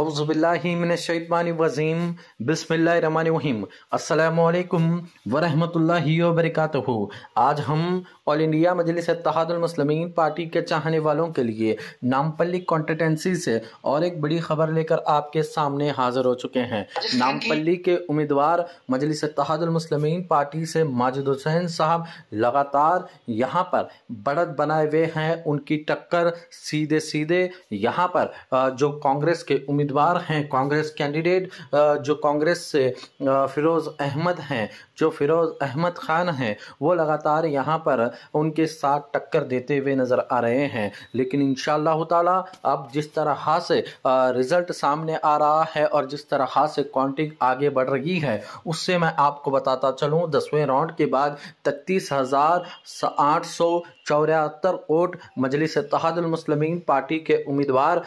अवज़बिल्लाशैतवानवज़ीम बसमीम अल्लाम वरह वबरकatuह आज हम ऑल इंडिया मजलिस तहादमसलमिन पार्टी के चाहने वालों के लिए नामपल्ली कॉन्टेंसी से और एक बड़ी खबर लेकर आपके सामने हाजिर हो चुके हैं नामपल्ली के उम्मीदवार मजलिस तहादमसलमिन पार्टी से माजिद हुसैन साहब लगातार यहाँ पर बढ़त बनाए हुए हैं उनकी टक्कर सीधे सीधे यहाँ पर जो कांग्रेस के उम्मीद उम्मीदवार हैं कांग्रेस कैंडिडेट जो कांग्रेस से फिरोज़ अहमद हैं जो फिरोज़ अहमद ख़ान हैं वो लगातार यहाँ पर उनके साथ टक्कर देते हुए नज़र आ रहे हैं लेकिन इन ताला अब जिस तरह से रिज़ल्ट सामने आ रहा है और जिस तरह से काउंटिंग आगे बढ़ रही है उससे मैं आपको बताता चलूँ दसवें राउंड के बाद तत्तीस हज़ार आठ सौ चौरातर कोट मजलिस तहदलमसलमिन पार्टी के उम्मीदवार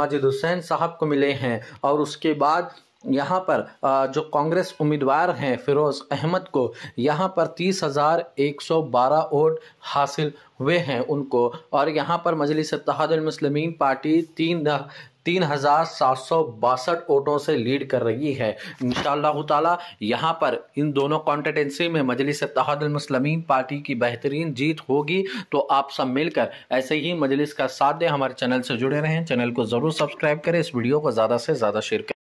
माजिद हुसैन साहब को मिले हैं और उसके बाद यहाँ पर जो कांग्रेस उम्मीदवार हैं फिरोज़ अहमद को यहाँ पर तीस हज़ार एक सौ बारह वोट हासिल हुए हैं उनको और यहाँ पर मजलिस मुस्लिमीन पार्टी तीन तीन हज़ार सात सौ बासठ वोटों से लीड कर रही है इन ताला तहाँ पर इन दोनों कॉन्टेटेंसी में मजलिस मुस्लिमीन पार्टी की बेहतरीन जीत होगी तो आप सब मिलकर ऐसे ही मजलिस का साथ दें हमारे चैनल से जुड़े रहें चैनल को ज़रूर सब्सक्राइब करें इस वीडियो को ज़्यादा से ज़्यादा शेयर करें